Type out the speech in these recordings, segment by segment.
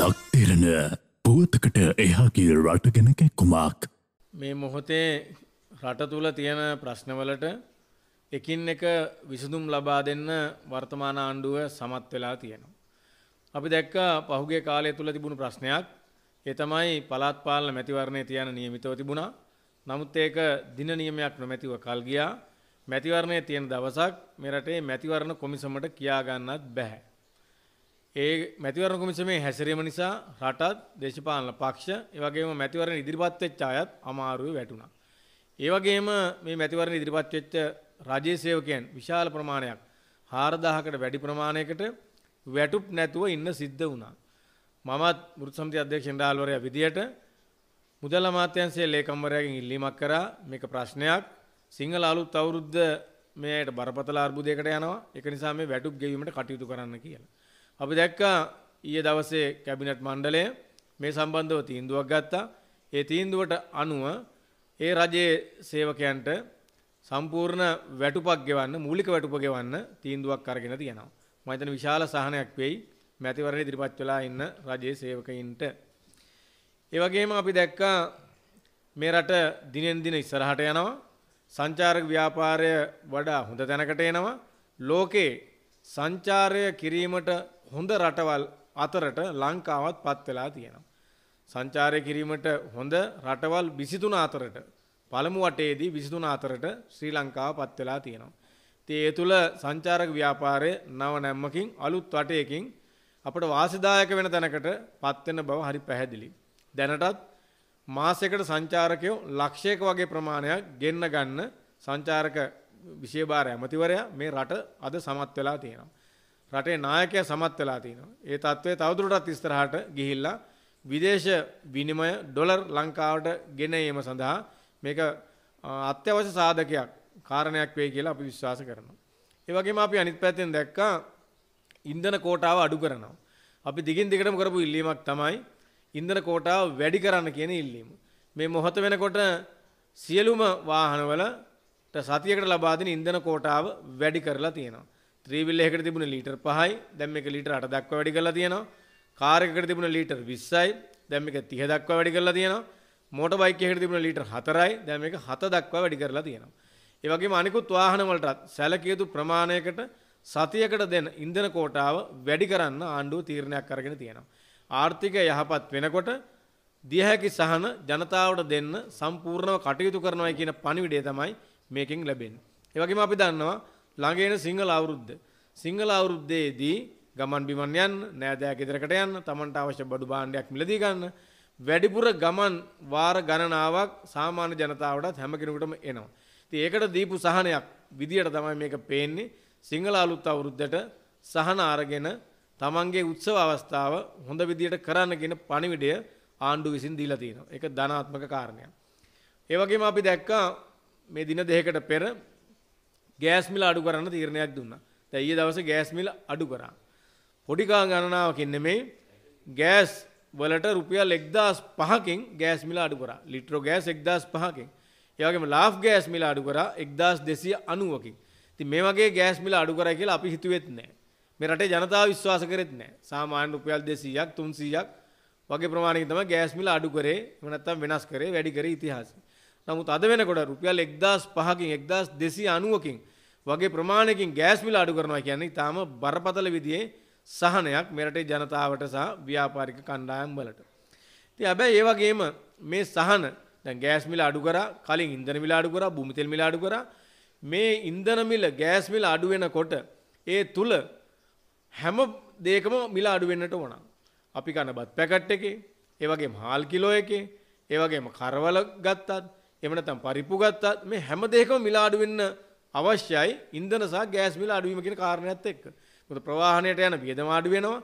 ලක්තෙරණ පුවතකට එහාගේ රට ගැන කැක්කුමක්. මේ මොහොතේ රට තුළ තියෙන ප්‍රශ්නවලට එකින් එක විසඳුම් ලබා දෙන්න වර්තමාන ආණ්ඩුව සමත් වෙලා තියෙනවා. අපි දැක්ක පහුගේ කාලය තුළ තිබුණු ප්‍රශ්නයක් ඒ තමයි පළාත් පාලන මැතිවරණය තියන නියමිතව තිබුණා. නමුත් ඒක දින නියමයක් නොමැතිව කල් ගියා. මැතිවරණය තියෙන දවසක් මේ රටේ මැතිවරණ කොමිසමට කියා ගන්නත් බැහැ. ඒ මැතිවරණ කොමිසමේ හැසිරීම නිසා රටත් දේශපාලන පක්ෂ ඒ වගේම මැතිවරණ ඉදිරිපත් වෙච්ච අයත් අමාරුවේ වැටුණා. ඒ වගේම මේ මැතිවරණ ඉදිරිපත් වෙච්ච රජයේ සේවකයන් විශාල ප්‍රමාණයක් 4000කට වැඩි ප්‍රමාණයකට වැටුප් නැතුව ඉන්න සිද්ධ වුණා. මමත් වෘත්ත සමිති අධ්‍යක්ෂ ජෙනරාල්වරයා විදියට මුදල් අමාත්‍යාංශයේ ලේකම්වරයාගෙන් ඉල්ලීමක් කරා මේක ප්‍රශ්නයක් සිංහල අලුත් අවුරුද්ද මේයට බරපතල අර්බුදයකට යනවා. ඒක නිසා මේ වැටුප් ගෙවීමට කටයුතු කරන්න කියලා. අපි දැක්කා ඊයේ දවසේ කැබිනට් මණ්ඩලය මේ සම්බන්ධව තීන්දුවක් ගත්තා. ඒ තීන්දුවට අනුව ඒ රජයේ සේවකයන්ට සම්පූර්ණ වැටුපක් ගෙවන්න මූලික වැටුප ගෙවන්න තීන්දුවක් අරගෙන තියෙනවා. මම හිතන විශාල සහනයක් වෙයි මැතිවරණ ඉදිරිපත් වෙලා ඉන්න රජයේ සේවකයින්ට. ඒ වගේම අපි දැක්කා මේ රට දිනෙන් දින ඉස්සරහට යනවා. සංචාරක ව්‍යාපාරය වඩා හොඳ තැනකට එනවා. ලෝකේ සංචාරය කිරීමට හොඳ රටවල් අතරට ලංකාවත් පත් වෙලා තියෙනවා. සංචාරය කිරීමට හොඳ රටවල් 23 අතරට පළමු වටේදී 23 අතරට ශ්‍රී ලංකාව පත් වෙලා තියෙනවා. ඉතින් ඒ තුල සංචාරක ව්‍යාපාරය නව නැම්මකින් අලුත් වටයකින් අපට වාසිදායක වෙන තැනකට පත් වෙන බව හරි පැහැදිලි. දැනටත් මාසයකට සංචාරකයෝ ලක්ෂයක වගේ ප්‍රමාණයක් ගෙන්න ගන්න සංචාරක විශේෂ භාර ඇමතිවරයා මේ රට අද සමත් වෙලා තියෙනවා. රටේ නායකයා සමත් වෙලා තිනවා. ඒ తත්වයේ තවදුරටත් ඉස්සරහට ගිහිල්ලා විදේශ විනිමය ඩොලර් ලංකාවට ගෙන ඒම සඳහා මේක අත්‍යවශ්‍ය සාධකයක් කාරණයක් වෙයි කියලා අපි විශ්වාස කරනවා. ඒ වගේම අපි අනිත් පැත්තෙන් දැක්කා ඉන්ධන කෝටාව අඩු කරනවා. අපි දිගින් දිගටම කරපු ඉල්ලීමක් තමයි ඉන්ධන කෝටාව වැඩි කරන්න කියන ඉල්ලීම. මේ මොහොත වෙනකොට සියලුම වාහනවලට සතියකට ලබා දෙන ඉන්ධන කෝටාව වැඩි කරලා තියෙනවා. ත්‍රීවිල් එකකට තිබුණ ලීටර් 5යි දැන් මේක ලීටර් 8 දක්වා වැඩි කරලා තියෙනවා කාර් එකකට තිබුණ ලීටර් 20යි දැන් මේක 30 දක්වා වැඩි කරලා තියෙනවා මෝටර් බයික් එකකට තිබුණ ලීටර් 4යි දැන් මේක 7 දක්වා වැඩි කරලා තියෙනවා ඒ වගේම අනිකුත් වාහන වලටත් සැලකිය යුතු ප්‍රමාණයකට සතියකට දෙන ඉන්ධන කෝටාව වැඩි කරන්න ආණ්ඩුව තීරණයක් අරගෙන තියෙනවා ආර්ථිකය යහපත් වෙනකොට දියහැකි සහන ජනතාවට දෙන්න සම්පූර්ණව කටයුතු කරනවා කියන පණිවිඩය තමයි මේකෙන් ලැබෙන්නේ. ඒ වගේම අපි දන්නවා ළඟේන සිංහල අවුරුද්ද. සිංහල අවුරුද්දේදී ගමන් බිමන් යන්න, නෑදෑ ගෙදරකට යන්න, Tamanට අවශ්‍ය බඩු භාණ්ඩයක් මිලදී ගන්න. වැඩිපුර ගමන් වාර ගණනාවක් සාමාන්‍ය ජනතාවටත් හැම කෙනෙකුටම එනවා. ඉතින් ඒකට දීපු සහනයක් විදියට තමයි මේක පේන්නේ. සිංහල අලුත් අවුරුද්දට සහන අරගෙන තමන්ගේ උත්සව අවස්ථාව හොඳ විදියට කරන්න කියන පණිවිඩය ආණ්ඩුව විසින් දීලා තියෙනවා. ඒක ධනාත්මක කාරණයක්. ඒ වගේම අපි දැක්කා මේ දින දෙකකට පෙර ගෑස් මිල අඩු කරන්න තීරණයක් දුන්නා. දැන් ඊයේ දවසේ ගෑස් මිල අඩු කරා. පොඩි කා ගණනාවකින් නෙමෙයි ගෑස් වලට රුපියල් 1005කින් ගෑස් මිල අඩු කරා. ලිටරෝ ගෑස් 1005කින්. ඒ වගේම ලාෆ් ගෑස් මිල අඩු කරා 1290කින්. ඉතින් මේ වගේ ගෑස් මිල අඩු කරයි කියලා අපි හිතුවෙත් නැහැ. මේ රටේ ජනතාව විශ්වාස කරෙත් නැහැ. සාමාන්‍ය රුපියල් 200ක් 300ක් වගේ ප්‍රමාණයකින් තමයි ගෑස් මිල අඩු කරේ. එහෙම නැත්නම් වෙනස් කරේ වැඩි කරේ ඉතිහාසයේ. නමුත් අද වෙනකොට රුපියල් 1005කින් 1290කින් වගේ ප්‍රමාණයකින් ගෑස් මිල අඩු කරනවා කියන්නේ ඊටාම බරපතල විදිහේ සහනයක් මෙරටේ ජනතාවට සහ ව්‍යාපාරික කණ්ඩායම් වලට. ඉතින් හැබැයි ඒ වගේම මේ සහන දැන් ගෑස් මිල අඩු කරා කලින් ඉන්ධන මිල අඩු කරා භූමි තෙල් මිල අඩු කරා මේ ඉන්ධන මිල ගෑස් මිල අඩු වෙනකොට ඒ තුල හැම දෙයකම මිල අඩු වෙන්නට ඕන. අපි කන බත් පැකට් එකේ ඒ වගේම හාල් කිලෝ එකේ ඒ වගේම කරවල ගත්තත් එහෙම නැත්නම් පරිප්පු ගත්තත් මේ හැම දෙයකම මිල අඩු වෙන්න අවශ්‍යයි ඉන්ධන සහ ගෑස් මිල අඩු වීම කියන කාරණයත් එක්ක. මොකද ප්‍රවාහණයට යන වියදම අඩු වෙනවා.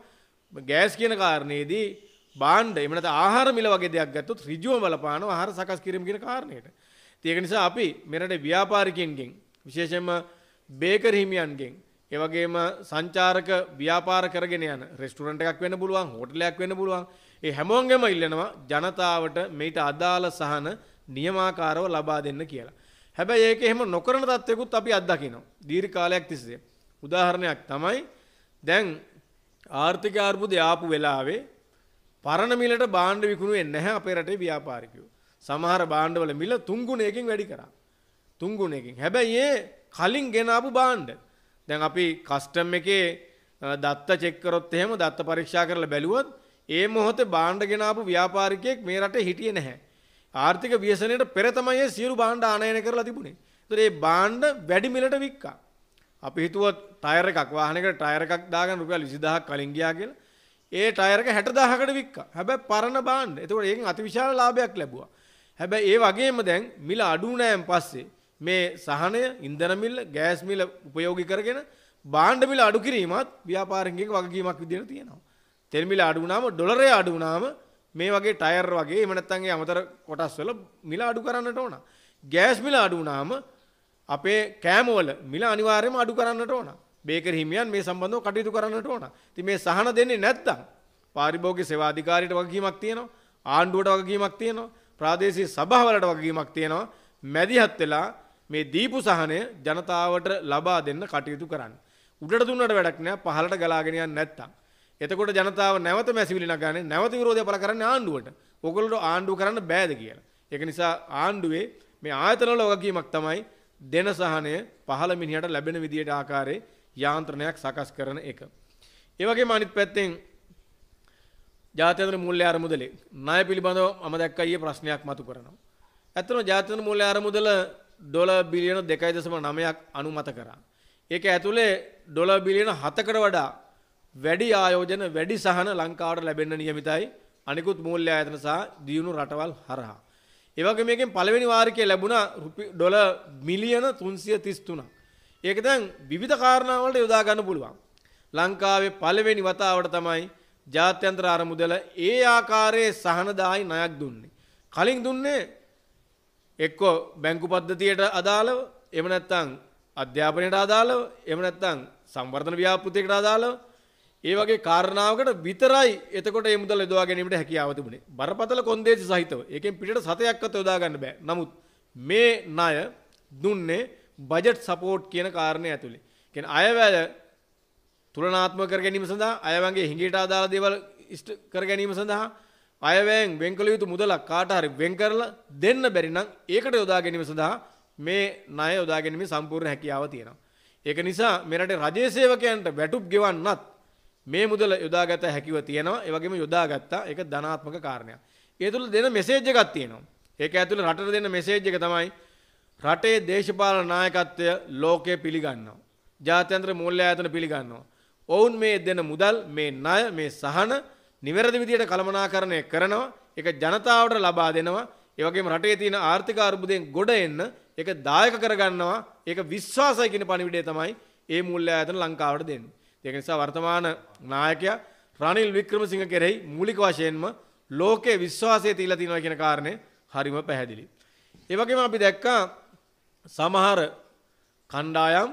ගෑස් කියන කාරණේදී භාණ්ඩ එහෙම නැත්නම් ආහාර මිල වගේ දෙයක් ගත්තොත් ඍජුවම බලපානවා ආහාර සකස් කිරීම කියන කාරණයට. ඒක නිසා අපි මෙරට ව්‍යාපාරිකයන්ගෙන් විශේෂයෙන්ම බේකර් හිමියන්ගෙන් ඒ වගේම සංචාරක ව්‍යාපාර කරගෙන යන රෙස්ටුරන්ට් එකක් වෙන්න පුළුවන් හෝටලයක් වෙන්න පුළුවන් ඒ හැමෝගෙම ඉල්ලනවා ජනතාවට මේට අදාළ සහන නියමාකාරව ලබා දෙන්න කියලා. හැබැයි ඒක එහෙම නොකරන තත්වයකුත් අපි අත්දකිනවා. දීර්ඝ කාලයක් තිස්සේ. උදාහරණයක් තමයි දැන් ආර්ථික අර්බුදය ආපු වෙලාවේ පරණ මිලට බාණ්ඩ විකුණුවේ නැහැ අපේ රටේ ව්‍යාපාරිකයෝ. සමහර බාණ්ඩවල මිල තුන්ගුණයකින් වැඩි කරා. තුන්ගුණයකින්. හැබැයි ඒ කලින් ගෙන ආපු බාණ්ඩ. දැන් අපි කස්ටම් එකේ දත්ත චෙක් කරොත් එහෙම දත්ත පරීක්ෂා කරලා බැලුවොත් ඒ මොහොතේ බාණ්ඩ ගෙන ආපු ව්‍යාපාරිකයෙක් මේ රටේ හිටියේ නැහැ. ආර්ථික ව්‍යසනයට පෙර තමයි සියලු භාණ්ඩ ආනයනය කරලා තිබුණේ. ඒතර ඒ භාණ්ඩ වැඩි මිලට වික්කා. අපි හිතුවත් ටයර් එකක් වාහනයකට ටයර් එකක් දාගන්න රුපියල් 20000ක් කලින් ගියා කියලා. ඒ ටයර් එක 60000කට වික්කා. හැබැයි පරණ භාණ්ඩ. ඒතකොට ඒකෙන් අතිවිශාල ලාභයක් ලැබුවා. හැබැයි ඒ වගේම දැන් මිල අඩු වුණායින් පස්සේ මේ සහනය, ඉන්ධන මිල, ගෑස් මිල ප්‍රයෝගික කරගෙන භාණ්ඩ මිල අඩු කිරීමත් ව්‍යාපාරිකයෙක් වගකීමක් විදිහට තියෙනවා. තෙල් මිල අඩු වුණාම ඩොලරය අඩු වුණාම මේ වගේ ටයර් වගේ එහෙම නැත්නම් ඒ අමතර කොටස් වල මිල අඩු කරන්නට ඕන. ගෑස් මිල අඩු වුණාම අපේ කෑම වල මිල අනිවාර්යයෙන්ම අඩු කරන්නට ඕන. බේකරි හිමියන් මේ සම්බන්ධව කටයුතු කරන්නට ඕන. ඉතින් මේ සහන දෙන්නේ නැත්නම් පාරිභෝගික සේවා අධිකාරියට වගකීමක් තියෙනවා. ආණ්ඩුවට වගකීමක් තියෙනවා. ප්‍රාදේශීය සභාවලට වගකීමක් තියෙනවා. මැදිහත් වෙලා මේ දීපු සහනය ජනතාවට ලබා දෙන්න කටයුතු කරන්න. උඩට දුන්නට වැඩක් නෑ පහළට ගලාගෙන යන්නේ නැත්තම්. එතකොට ජනතාව නැවත මැසිවිලි නගන්නේ නැවත විරෝධය පළ කරන්නේ ආණ්ඩුවට. ඔගොල්ලෝ ආණ්ඩුව කරන්න බෑද කියලා. ඒක නිසා ආණ්ඩුවේ මේ ආයතනවල වගකීමක් තමයි දෙන සහනය පහළ මිනිහට ලැබෙන විදියට ආකාරයේ යාන්ත්‍රණයක් සකස් කරන එක. ඒ වගේම අනිත් පැත්තෙන් ජාත්‍යන්තර මූල්‍ය අරමුදලේ ණය පිළිබඳව මම දැක්කා ඊයේ ප්‍රශ්නයක් මතු කරනවා. ඇත්තටම ජාත්‍යන්තර මූල්‍ය අරමුදල ඩොලර් බිලියන 2.9ක් අනුමත කරා. ඒක ඇතුලේ ඩොලර් බිලියන 7කට වඩා වැඩි ආයෝජන වැඩි සහන ලංකාවට ලැබෙන්න නියමිතයි අනිකුත් මූල්‍ය ආයතන සහ දියුණු රටවල් හරහා. ඒ වගේ මේකෙන් පළවෙනි වාරිකයේ ලැබුණා ඩොලර් මිලියන 333ක්. ඒක දැන් විවිධ කාරණා වලට යොදා ගන්න පුළුවන්. ලංකාවේ පළවෙනි වතාවට තමයි ජාත්‍යන්තර ආරමුදල ඒ ආකාරයේ සහනදායි ණයක් දුන්නේ. කලින් දුන්නේ එක්ක බැංකු පද්ධතියට අදාළව එහෙම නැත්නම් අධ්‍යාපනයට අදාළව එහෙම නැත්නම් සංවර්ධන ව්‍යාපෘතියකට අදාළව ඒ වගේ කාරණාවකට විතරයි එතකොට මේ මුදල් යොදවා ගැනීමට හැකියාව තිබුණේ. බරපතල කොන්දේසි සහිතව. ඒකෙන් පිටට සතයක්වත් යොදා ගන්න බෑ. නමුත් මේ ණය දුන්නේ බජට් සපෝට් කියන කාරණේ ඇතුලේ. කියන්නේ අයවැය තුලනාත්මක කර ගැනීම සඳහා අයවැයන්ගේ හිඟීට අදාළ දේවල් ඉෂ්ට කර ගැනීම සඳහා අයවැයෙන් වෙන් කළ යුතු මුදලක් කාට හරි වෙන් කරලා දෙන්න බැරි නම් ඒකට යොදා ගැනීම සඳහා මේ ණය යොදා ගැනීමේ සම්පූර්ණ හැකියාව තියෙනවා. ඒක නිසා මේ රටේ රජයේ සේවකයන්ට වැටුප් ගෙවන්නත් මේ මුදල යොදාගත හැකිව තියෙනවා. ඒ වගේම යොදාගත්තා. ඒක ධනාත්මක කාරණයක්. ඒ තුල දෙන මෙසේජ් එකක් තියෙනවා. ඒක ඇතුළේ රටට දෙන මෙසේජ් එක තමයි රටේ දේශපාලන නායකත්වය ලෝකය පිළිගන්නවා. ජාත්‍යන්තර මූල්‍ය ආයතන පිළිගන්නවා. ඔවුන් මේ දෙන මුදල් මේ ණය මේ සහන නිවැරදි විදියට කළමනාකරණය කරනවා. ඒක ජනතාවට ලබා දෙනවා. ඒ වගේම රටේ තියෙන ආර්ථික අර්බුදයෙන් ගොඩ එන්න ඒක දායක කරගන්නවා. ඒක විශ්වාසය කියන පණිවිඩය තමයි ඒ මූල්‍ය ආයතන ලංකාවට දෙන්නේ. ඒක නිසා වර්තමාන නායකයා රනිල් වික්‍රමසිංහ කෙරෙහි මූලික වශයෙන්ම ලෝකේ විශ්වාසය තියලා තියෙනවා කියන කාරණේ හරිම පැහැදිලි. ඒ වගේම අපි දැක්කා සමහර කණ්ඩායම්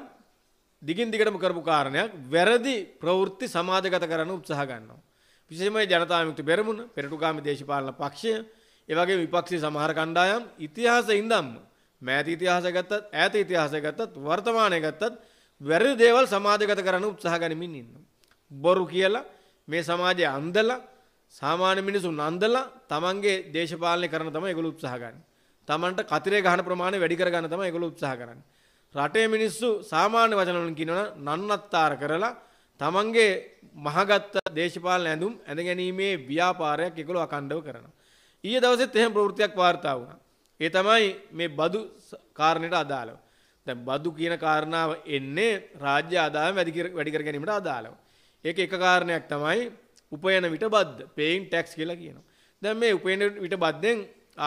දිගින් දිගටම කරපු කාරණයක් වැරදි ප්‍රවෘත්ති සමාජගත කරන්න උත්සාහ ගන්නවා. විශේෂයෙන්ම ජනතා විමුක්ති පෙරමුණ, පෙරටුගාමි දේශපාලන පක්ෂය, ඒ වගේම විපක්ෂයේ සමහර කණ්ඩායම් ඉතිහාසයේ ඉඳන්ම මෑත ඉතිහාසය ගත්තත්, ඈත ඉතිහාසය ගත්තත්, වර්තමානයේ ගත්තත් වැරදි දේවල් සමාජගත කරන්න උත්සාහ ගනිමින් ඉන්නවා. බොරු කියලා මේ සමාජය අන්දලා සාමාන්‍ය මිනිසු නන්දලා තමන්ගේ දේශපාලනය කරන තමයි ඒගොල්ලෝ උත්සාහ ගන්නේ. තමන්ට කතරේ ගහන ප්‍රමාණය වැඩි කරගන්න තමයි ඒගොල්ලෝ උත්සාහ කරන්නේ. රටේ මිනිස්සු සාමාන්‍ය වචන වලින් කියනවනම් නන්නත්තර කරලා තමන්ගේ මහගත් දේශපාලන ඇඳුම් ඇඳ ගැනීමේ ව්‍යාපාරයක් ඒගොල්ලෝ අකණ්ඩව කරනවා. ඊයේ දවසෙත් එහෙම ප්‍රවෘත්තියක් වාර්තා වුණා. ඒ තමයි මේ බදු කාරණයට අදාළව. දැන් බදු කියන කාරණාව එන්නේ රාජ්‍ය ආදායම වැඩි කර ගැනීමට අදාළව. ඒක එක කාරණයක් තමයි උපයන විට බද්ද, paying tax කියලා කියනවා. දැන් මේ උපයන විට බද්දෙන්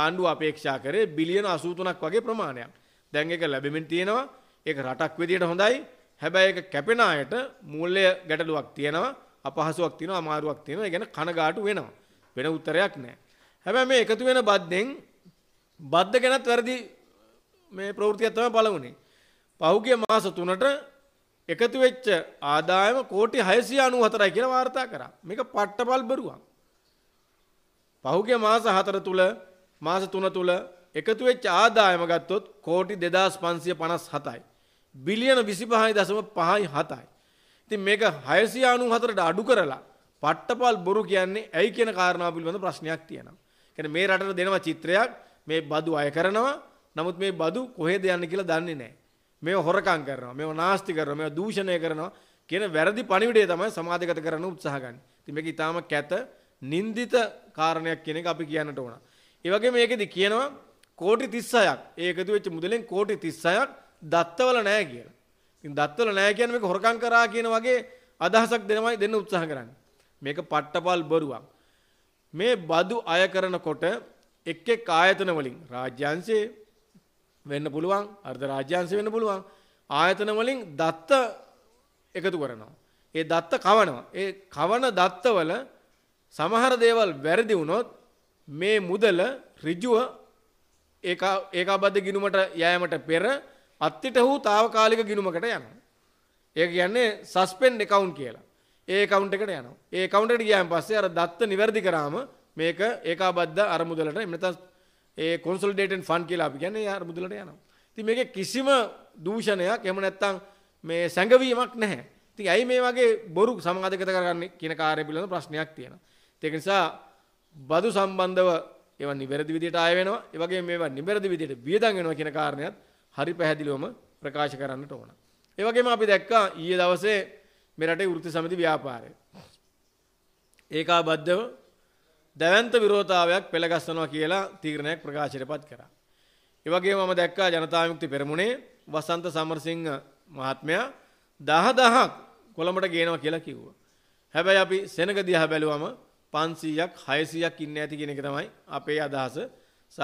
ආණ්ඩුව අපේක්ෂා කරේ බිලියන 83ක් වගේ ප්‍රමාණයක්. දැන් ඒක ලැබෙමින් තියෙනවා. ඒක රටක් විදියට හොඳයි. හැබැයි ඒක කැපෙන අයට මූල්‍ය ගැටලුවක් තියෙනවා, අපහසුාවක් තියෙනවා, අමාරුවක් තියෙනවා. ඒ කියන්නේ කනගාටු වෙනවා. වෙන උත්තරයක් නැහැ. හැබැයි මේ එකතු වෙන බද්දෙන් බද්ද ගැනත් වැරදි මේ ප්‍රවෘත්තියක් තමයි පළවුනේ. පහුගිය මාස 3ට එකතු වෙච්ච ආදායම කෝටි 694යි කියලා වාර්තා කරා. මේක පට්ටපල් බරුවක්. පහුගිය මාස 4 තුල මාස 3 තුල එකතු වෙච්ච ආදායම ගත්තොත් කෝටි 2557යි. බිලියන 25.57යි. ඉතින් මේක 694ට අඩු කරලා පට්ටපල් බොරු කියන්නේ ඇයි කියන කාරණාව පිළිබඳ ප්‍රශ්නයක් තියෙනවා. කියන්නේ මේ රටට දෙනවා චිත්‍රයක් මේ බදු අය කරනවා. නමුත් මේ බදු කොහෙද යන්නේ කියලා දන්නේ නැහැ. මේ හොරකම් කරනවා මේව නාස්ති කරනවා මේව දූෂණය කරනවා කියන වැරදි පණිවිඩය තමයි සමාජගත කරන්න උත්සාහ ගන්න. ඉතින් මේක ඊටාම කැත නින්දිත කාරණයක් කියන එක අපි කියන්නට ඕන. ඒ වගේ මේකෙදි කියනවා කෝටි 36ක් ඒ එකතු වෙච්ච මුදලෙන් කෝටි 36ක් දත්තවල නැහැ කියලා. ඉතින් දත්තවල නැහැ කියන්නේ මේක හොරකම් කරා කියන වගේ අදහසක් දෙනමයි දෙන්න උත්සාහ කරන්නේ. මේක පට්ටපල් බොරුවක්. මේ බදු අය කරනකොට එක් එක් ආයතන වලින් රාජ්‍යංශයේ වෙන්න පුළුවන් අර්ධ රාජ්‍යාංශ වෙන්න පුළුවන් ආයතන වලින් දත්ත එකතු කරනවා ඒ දත්ත කවනවා ඒ කවන දත්තවල සමහර දේවල් වැරදි වුණොත් මේ මුදල ඍජුව ඒක ඒකාබද්ධ ගිණුමට යෑමට පෙර අත්තිට වූ తాවකාලික ගිණුමකට යනවා ඒ කියන්නේ සස්පෙන්ඩ් account කියලා ඒ account එකට යනවා ඒ account එකට ගියාන් පස්සේ අර දත්ත નિවැරදි කරාම මේක ඒකාබද්ධ අරමුදලට එමෙතන ඒ කොන්සල්ටේටන් ෆන් කියලා අපි කියන්නේ යා මුදලට යනවා. ඉතින් මේකේ කිසිම දූෂණයක් එහෙම නැත්නම් මේ සැඟවීමක් නැහැ. ඉතින් ඇයි මේ වගේ බොරු සමාජගත කරගන්නේ කියන කාර්ය පිළිබඳ ප්‍රශ්නයක් තියෙනවා. ඒක නිසා බදු සම්බන්ධව ඒවා නිවැරදි විදිහට ආය වෙනවා. ඒ වගේම මේවා නිවැරදි විදිහට වියදම් වෙනවා කියන කාරණයත් හරි පැහැදිලිවම ප්‍රකාශ කරන්නට ඕන. ඒ වගේම අපි දැක්කා ඊයේ දවසේ මෙරටේ වෘත්ති සමිති ව්‍යාපාරය. ඒකාබද්ධව දැවැන්ත විරෝධතාවයක් පෙළගස්සනවා කියලා තීරණයක් ප්‍රකාශයටපත් කරා. ඒ වගේම මම දැක්කා ජනතා විමුක්ති පෙරමුණේ වසන්ත සමරසිංහ මහත්මයා 10000ක් කොළඹට ගේනවා කියලා කිව්වා. හැබැයි අපි සෙනග දිහා බැලුවම 500ක් 600ක් ඉන්නේ ඇති කියන එක තමයි අපේ අදහස සහ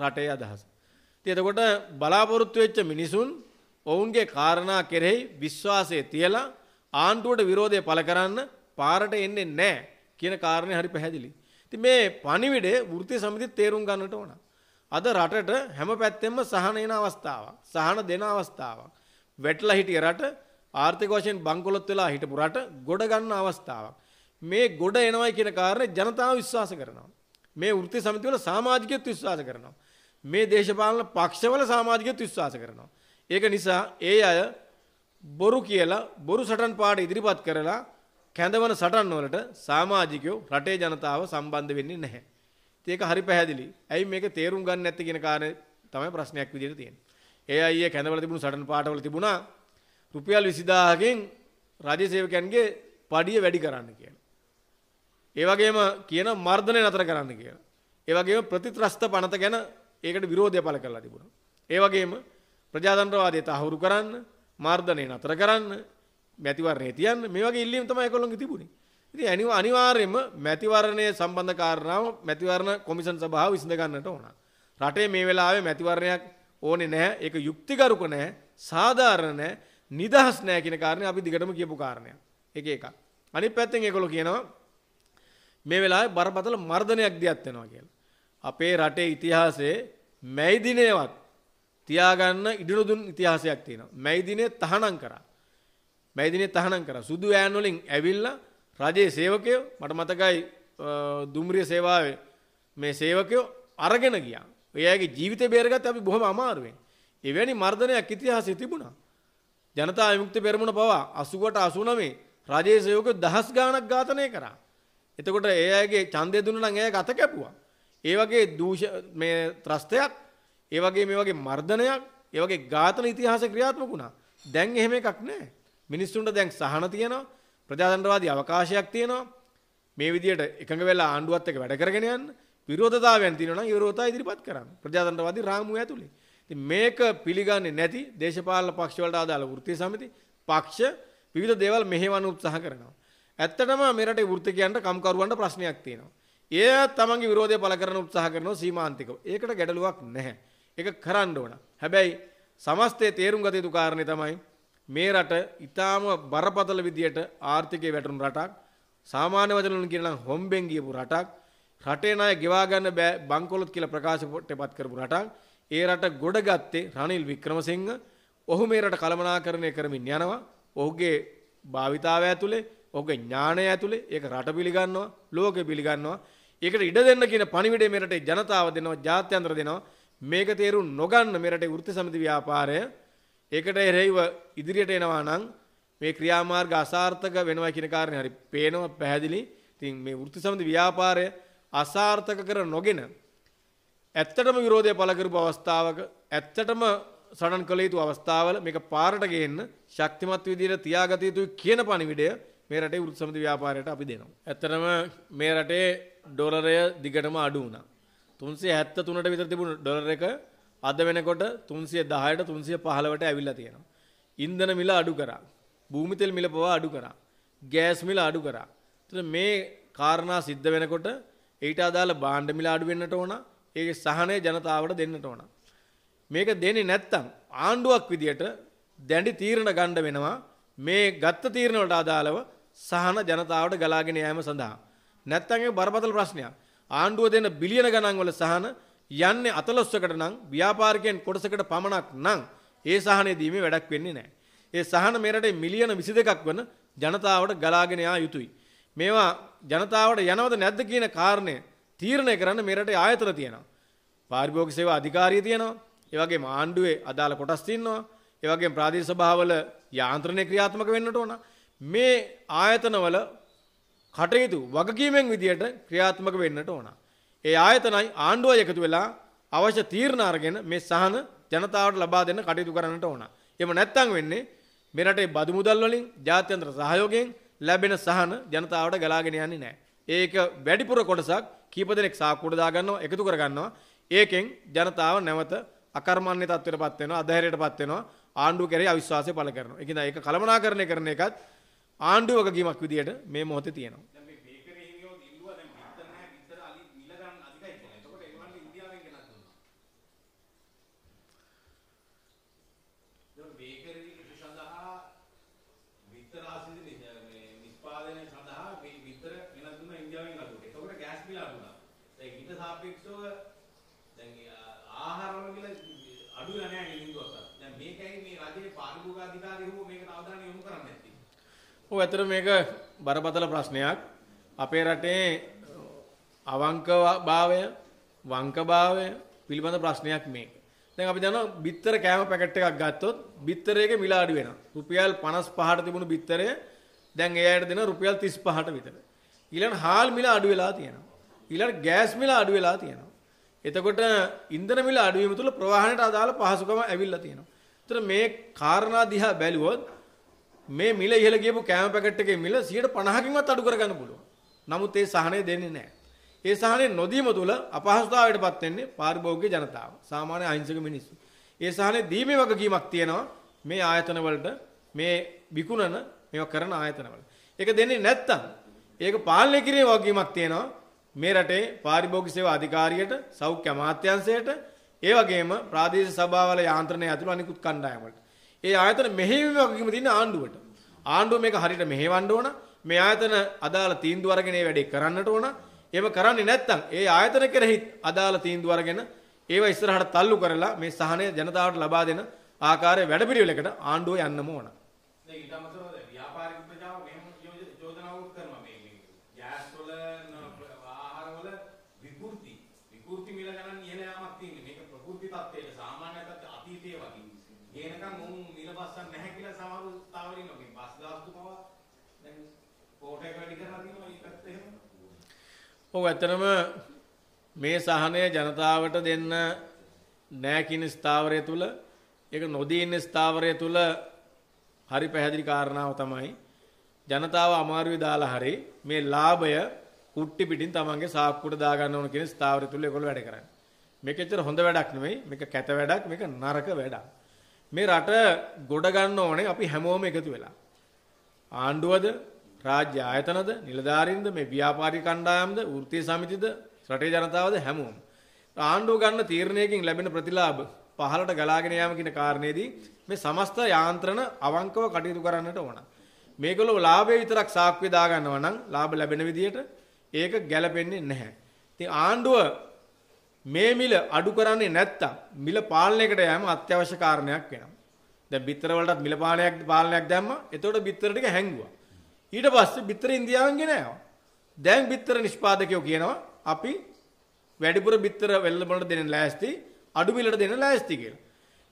රටේ අදහස. ඉතින් එතකොට බලාපොරොත්තු වෙච්ච මිනිසුන් ඔවුන්ගේ කාරණා කෙරෙහි විශ්වාසය තියලා ආණ්ඩුවට විරෝධය පළ කරන්න පාරට එන්නේ නැහැ කියන කාරණේ හරි පැහැදිලි. ඉතින් මේ පණිවිඩය වෘත්ති සමිති තේරුම් ගන්නට ඕන. අද රටට හැම පැත්තෙම සහන එන අවස්ථාවක්, සහන දෙන අවස්ථාවක්. වැටලා හිටිය රට ආර්ථික වශයෙන් බංකොලොත් වෙලා හිටපු රට ගොඩ ගන්න අවස්ථාවක්. මේ ගොඩ එනවයි කියන කාරණේ ජනතාව විශ්වාස කරනවා. මේ වෘත්ති සමිති වල සමාජිකයත් විශ්වාස කරනවා. මේ දේශපාලන පක්ෂවල සමාජිකයත් විශ්වාස කරනවා. ඒක නිසා ඒ අය බොරු කියලා බොරු සටන් පාඩ ඉදිරිපත් කරලා කැඳවන සටන් වලට සමාජිකයෝ රටේ ජනතාව සම්බන්ධ වෙන්නේ නැහැ. ඉතින් ඒක හරි පැහැදිලි. ඇයි මේක තේරුම් ගන්න නැත්තේ කියන කාරණේ තමයි ප්‍රශ්නයක් විදිහට තියෙන්නේ. ඒ අයියේ කැඳවල තිබුණු සටන් පාටවල තිබුණා රුපියල් 20000කින් රාජ්‍ය සේවකයන්ගේ පඩිය වැඩි කරන්න කියලා. ඒ වගේම කියන මර්ධනය නතර කරන්න කියලා. ඒ වගේම ප්‍රතිත්‍රස්ත පනත ගැන ඒකට විරෝධය පළ කරලා තිබුණා. ඒ වගේම ප්‍රජාතන්ත්‍රවාදය තහවුරු කරන්න, මර්ධනය නතර කරන්න, මැතිවරණේ තියන්න මේ වගේ ඉල්ලීම් තමයි ඒගොල්ලොන්ගේ තිබුණේ. ඉතින් අනිව අනිවාර්යයෙන්ම මැතිවරණය සම්බන්ධ කාරණාව මැතිවරණ කොමිෂන් සභාව විසඳ ගන්නට ඕන. රටේ මේ වෙලාවේ මැතිවරණයක් ඕනේ නැහැ. ඒක යුක්තිගරුක නැහැ. සාධාරණ නැහැ. නිදහස් නැහැ කියන කාරණේ අපි දිගටම කියපු කාරණයක්. ඒක එකක්. අනිත් පැත්තෙන් ඒගොල්ලෝ කියනවා මේ වෙලාවේ බරපතල මර්ධනයක් දියත් වෙනවා කියලා. අපේ රටේ ඉතිහාසයේ මැයි දිනේවත් තියාගන්න ඉදිරිදුන් ඉතිහාසයක් තියෙනවා. මැයි දිනේ තහනම් කරා. මැදිනේ තහනම් කරා. සුදු ඈන් වලින් ඇවිල්ලා රජයේ සේවකයෝ මට මතකයි දුම්රිය සේවාවේ මේ සේවකයෝ අරගෙන ගියා. ඔයගේ ජීවිතේ බේරගත්ත අපි බොහොම අමාරුවෙන්. එවැනි මර්ධනයක් ඉතිහාසයේ තිබුණා. ජනතා විමුක්ති පෙරමුණ පවා 80ට 89 රජයේ සේවකයෝ දහස් ගාණක් ඝාතනය කරා. එතකොට ඒ අයගේ ඡන්දය දුන්නා නම් ඒ අය ගත කැපුවා. ඒ වගේ දූෂ මේ ත්‍රස්තයක්, ඒ වගේ මේ වගේ මර්ධනයක්, ඒ වගේ ඝාතන ඉතිහාස ක්‍රියාත්මක වුණා. දැන් එහෙම එකක් නැහැ. මිනිස්සුන්ට දැන් සහන තියෙනවා. ප්‍රජාතන්ත්‍රවාදී අවකාශයක් තියෙනවා. මේ විදිහට එකඟ වෙලා ආණ්ඩුවත් එක්ක වැඩ කරගෙන යන්න විරෝධතාවයන් තියෙනවා නම් විරෝධතා ඉදිරිපත් කරන්න. ප්‍රජාතන්ත්‍රවාදී රාමුව ඇතුලේ. ඉතින් මේක පිළිගන්නේ නැති දේශපාලන පක්ෂ වලට අදාළ වෘත්තීය සමිති පක්ෂ විවිධ දේවල් මෙහෙවන උත්සාහ කරනවා. ඇත්තටම මෙරට වෘත්තිකයන්ට කම්කරුවන්ට ප්‍රශ්නයක් තියෙනවා. ඒ තමන්ගේ විරෝධය පළ කරන උත්සාහ කරනවා සීමාන්තිකව. ඒකට ගැටලුවක් නැහැ. ඒක කරන්න ඕන. හැබැයි සමස්තයේ තේරුම් ගත යුතු කාරණේ තමයි මේ රට ඉතාම බරපතල විදියට ආර්ථිකය වැටුණු රටක් සාමාන්‍ය වචනවලින් කියනනම් හොම්බෙන් ගියපු රටක් රටේ ණය ගෙවා ගන්න බෑ බංකොලොත් කියලා ප්‍රකාශයටපත් කරපු රටක් ඒ රට ගොඩගත්තේ රනිල් වික්‍රමසිංහ ඔහු මේ රට කළමනාකරණය කරමින් යනවා ඔහුගේ භාවිතාවය ඇතුලේ ඔහුගේ ඥාණය ඇතුලේ ඒක රට පිළිගන්නවා ලෝකෙ පිළිගන්නවා ඒකට ඉඩ දෙන්න කියන පණිවිඩය මේ රටේ ජනතාව දෙනවා ජාත්‍යන්තර දෙනවා මේක තේරුම් නොගන්න මේ රටේ වෘත්ති සමිති ව්‍යාපාරය ඒකට එරෙහිව ඉදිරියට එනවා නම් මේ ක්‍රියාමාර්ග අසාර්ථක වෙනවා කියන කාරණේ හරි පේනවා පැහැදිලි. ඉතින් මේ වෘත්ති සම්බන්ධ ව්‍යාපාරය අසාර්ථක කර නොගෙන ඇත්තටම විරෝධය පළ කරපු අවස්ථාවක ඇත්තටම සටන් කළ යුතු අවස්ථාවල මේක පාරට ගේන්න ශක්තිමත් විදිහට තියාගත යුතුයි කියන පණිවිඩය මේ රටේ වෘත්ති සම්බන්ධ ව්‍යාපාරයට අපි දෙනවා. ඇත්තටම මේ රටේ ඩොලරය දිගටම අඩු වුණා. 373ට විතර තිබුණු ඩොලර එක අද වෙනකොට 310ට 315ට ඇවිල්ලා තියෙනවා. ඉන්ධන මිල අඩු කරා. භූමි තෙල් මිල පවා අඩු කරා. ගෑස් මිල අඩු කරා. එතන මේ කාරණා සිද්ධ වෙනකොට ඊට අදාළ භාණ්ඩ මිල අඩු වෙන්නට ඕන. ඒකේ සහනය ජනතාවට දෙන්නට ඕන. මේක දෙන්නේ නැත්තම් ආණ්ඩුවක් විදියට දැඩි තීරණ ගන්න වෙනවා. මේ ගත්ත තීරණ වලට අදාළව සහන ජනතාවට ගලාගෙන යාම සඳහා. නැත්තම් ඒක බරපතල ප්‍රශ්නයක්. ආණ්ඩුව දෙන බිලියන ගණන් වල සහන යන්නේ අතලොස්සකට නම් ව්‍යාපාරිකයන් කොටසකට පමණක් නම් ඒ සහනය දීමේ වැඩක් වෙන්නේ නැහැ. ඒ සහන මේ රටේ මිලියන 22ක් වන ජනතාවට ගලාගෙන යා යුතුයි. මේවා ජනතාවට යනවද නැද්ද කියන කාරණය තීරණය කරන්න මේ රටේ ආයතන තියෙනවා. පාරිභෝගික සේවා අධිකාරිය තියෙනවා. ඒ වගේම ආණ්ඩුවේ අදාළ කොටස් තියෙනවා. ඒ වගේම ප්‍රාදේශීය සභාවල යාන්ත්‍රණය ක්‍රියාත්මක වෙන්නට ඕන. මේ ආයතනවල කටයුතු වගකීමෙන් විදියට ක්‍රියාත්මක වෙන්නට ඕනා. ඒ ආයතනයි ආණ්ඩුව එකතු වෙලා අවශ්‍ය තීරණ අරගෙන මේ සහන ජනතාවට ලබා දෙන්න කටයුතු කරන්නට ඕන. එහෙම නැත්නම් වෙන්නේ මේ රටේ බදු මුදල් වලින් ජාත්‍යන්තර සහයෝගයෙන් ලැබෙන සහන ජනතාවට ගලාගෙන යන්නේ නැහැ. ඒක වැඩිපුර කොටසක් කීප දෙනෙක් සාක්කුවට දාගන්නවා එකතු කරගන්නවා. ඒකෙන් ජනතාව නැවත අකර්මණ්‍ය තත්ත්වයටපත් වෙනවා අධෛර්යයටපත් වෙනවා ආණ්ඩුව කෙරෙහි අවිශ්වාසය පළ කරනවා. ඒ කියන්නේ ඒක කළමනාකරණය කරන එකත් ආණ්ඩුව වගකීමක් විදියට මේ මොහොතේ තියෙනවා. ඔව් ඇත්තට මේක බරපතල ප්‍රශ්නයක්. අපේ රටේ අවංකභාවය, වංකභාවය පිළිබඳ ප්‍රශ්නයක් මේක. දැන් අපි දන්නවා බිත්තර කෑම පැකට් එකක් ගත්තොත් බිත්තරයේ මිල අඩු වෙනවා. රුපියල් 55ට තිබුණු බිත්තරය දැන් ඒ අයට දෙන රුපියල් 35ට විතර. ඊළඟ හාල් මිල අඩු වෙලා තියෙනවා. ඊළඟ ගෑස් මිල අඩු වෙලා තියෙනවා. එතකොට ඉන්ධන මිල අඩු වීම තුළ ප්‍රවාහනයට අදාළ පහසුකම් ඇවිල්ලා තියෙනවා. ඒතර මේ කාරණා දිහා බැලුවොත් මේ මිල ඉහළ ගියපු කෑම පැකට් එකේ මිල 150කින්වත් අඩු කරගන්න පුළුවන්. නමුත් ඒ සහනය දෙන්නේ නැහැ. ඒ සහනය නොදීම තුල අපහසුතාවයටපත් වෙන්නේ පාරිභෝගික ජනතාව, සාමාන්‍ය අහිංසක මිනිස්සු. ඒ සහනය දීමේ වගකීමක් තියෙනවා මේ ආයතන වලට, මේ විකුණන, මේවා කරන ආයතන වලට. ඒක දෙන්නේ නැත්තම් ඒක පාලනය කිරීමේ වගකීමක් තියෙනවා මේ රටේ පාරිභෝගික සේවා අධිකාරියට, සෞඛ්‍ය අමාත්‍යාංශයට, ඒ වගේම ප්‍රාදේශීය සභාවල යාන්ත්‍රණය ඇතුළු අනිකුත් කණ්ඩායම් වලට. ඒ ආයතන මෙහෙයවීමකින්ම තියෙන ආණ්ඩුවට. ආණ්ඩුව මේක හරියට මෙහෙවන්න ඕන. මේ ආයතන අදාළ තීන්දුව අරගෙන ඒ වැඩේ කරන්නට ඕන. එහෙම කරන්නේ නැත්නම් ඒ ආයතන කෙරෙහි අදාළ තීන්දුව අරගෙන ඒවා ඉස්සරහට තල්ලු කරලා මේ සහනය ජනතාවට ලබා දෙන ආකාරයේ වැඩපිළිවෙලකට ආණ්ඩුව යන්නම ඕන. ඔව් ඇත්තනම මේ සහනය ජනතාවට දෙන්න නෑ කියන ස්ථාවරය තුල ඒක නොදී ඉන්න ස්ථාවරය තුල හරි පැහැදිලි කාරණාව තමයි ජනතාව අමාරුවේ දාලා හරි මේ ලාභය කුට්ටි පිටින් තමන්ගේ සාක්කුවට දාගන්න ඕන කියන ස්ථාවරය තුල ඒගොල්ලෝ වැඩ කරන්නේ. මේක ඇත්තට හොඳ වැඩක් නෙමෙයි. මේක කැත වැඩක්. මේක නරක වැඩක්. මේ රට ගොඩ ගන්න ඕනේ අපි හැමෝම එකතු වෙලා. ආණ්ඩුවද රාජ්‍ය ආයතනද නිලධාරීන්ද මේ ව්‍යාපාරික කණ්ඩායම්ද වෘත්තීය සමිතිද රටේ ජනතාවද හැමෝම ආණ්ඩුව ගන්න තීරණයකින් ලැබෙන ප්‍රතිලාභ පහළට ගලාගෙන යාම කියන කාරණේදී මේ සමස්ත යාන්ත්‍රණ අවංකව කටයුතු කරන්නට ඕන. මේගොල්ලෝ ලාභය විතරක් සාක්කුවේ දාගන්නවා නම් ලාභ ලැබෙන විදියට ඒක ගැලපෙන්නේ නැහැ. ඉතින් ආණ්ඩුව මේ මිල අඩු කරන්නේ නැත්තම් මිල පාලනයකට යෑම අත්‍යවශ්‍ය කාරණයක් වෙනවා. දැන් බිත්තර වලටත් මිල පාලනයක් පාලනයක් දැම්මා. එතකොට බිත්තර ටික හැංගුවා. ඊට පස්සේ බිත්තර ඉන්දියාවෙන් ගෙනාවා. දැන් බිත්තර නිෂ්පාදකයෝ කියනවා අපි වැඩිපුර බිත්තර වෙල්ල වලට දෙන්න ලෑස්ති, අඩු මිලට දෙන්න ලෑස්ති කියලා.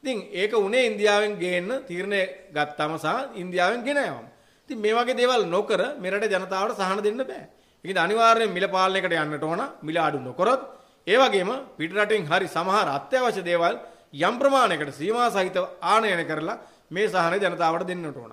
ඉතින් ඒක උනේ ඉන්දියාවෙන් ගේන්න තීරණය ගත්තාම සහ ඉන්දියාවෙන් ගෙනාවා. ඉතින් මේ වගේ දේවල් නොකර මෙරට ජනතාවට සහන දෙන්න බෑ. ඒ කියන්නේ අනිවාර්යෙන් මිල පාලනයකට යන්නට ඕන මිල අඩු නොකරොත් ඒ වගේම පිටරටින් හරි සමහර අත්‍යවශ්‍ය දේවල් යම් ප්‍රමාණයකට සීමා සහිතව ආනයන කරලා මේ සහනය ජනතාවට දෙන්නට ඕන.